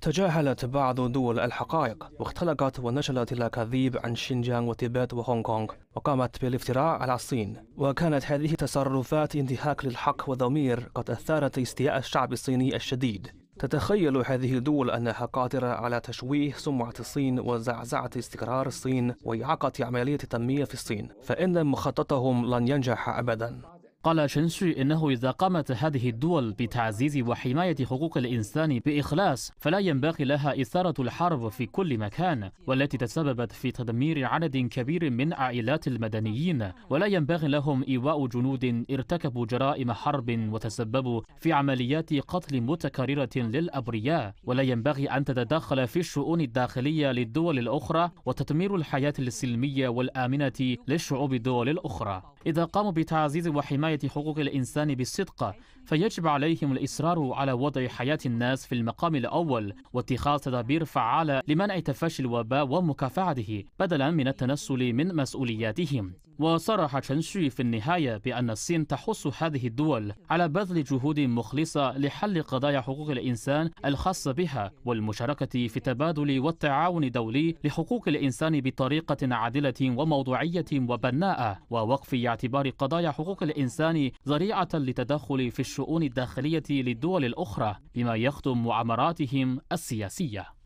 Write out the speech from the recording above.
تجاهلت بعض دول الحقائق واختلقت ونشرت الاكاذيب عن شينجيانغ وتيبت وهونغ كونغ وقامت بالافتراء على الصين وكانت هذه تصرفات انتهاك للحق والضمير قد اثارت استياء الشعب الصيني الشديد تتخيل هذه الدول أنها قادرة على تشويه سمعة الصين وزعزعة استقرار الصين وإعاقة عملية التنمية في الصين فإن مخططهم لن ينجح أبداً قال شنشي إنه إذا قامت هذه الدول بتعزيز وحماية حقوق الإنسان بإخلاص فلا ينبغي لها إثارة الحرب في كل مكان والتي تسببت في تدمير عدد كبير من عائلات المدنيين ولا ينبغي لهم إيواء جنود ارتكبوا جرائم حرب وتسببوا في عمليات قتل متكررة للأبرياء ولا ينبغي أن تتدخل في الشؤون الداخلية للدول الأخرى وتدمير الحياة السلمية والآمنة للشعوب الدول الأخرى إذا قاموا بتعزيز وحماية حقوق الإنسان بالصدق فيجب عليهم الإصرار على وضع حياة الناس في المقام الأول واتخاذ تدابير فعالة لمنع تفشي الوباء ومكافحته بدلا من التنسل من مسؤولياتهم وصرح تشن شوي في النهاية بأن الصين تحث هذه الدول على بذل جهود مخلصة لحل قضايا حقوق الإنسان الخاصة بها والمشاركة في التبادل والتعاون الدولي لحقوق الإنسان بطريقة عادلة وموضوعية وبناءة ووقف اعتبار قضايا حقوق الإنسان ذريعة للتدخل في الشؤون الداخلية للدول الأخرى بما يخدم معامراتهم السياسية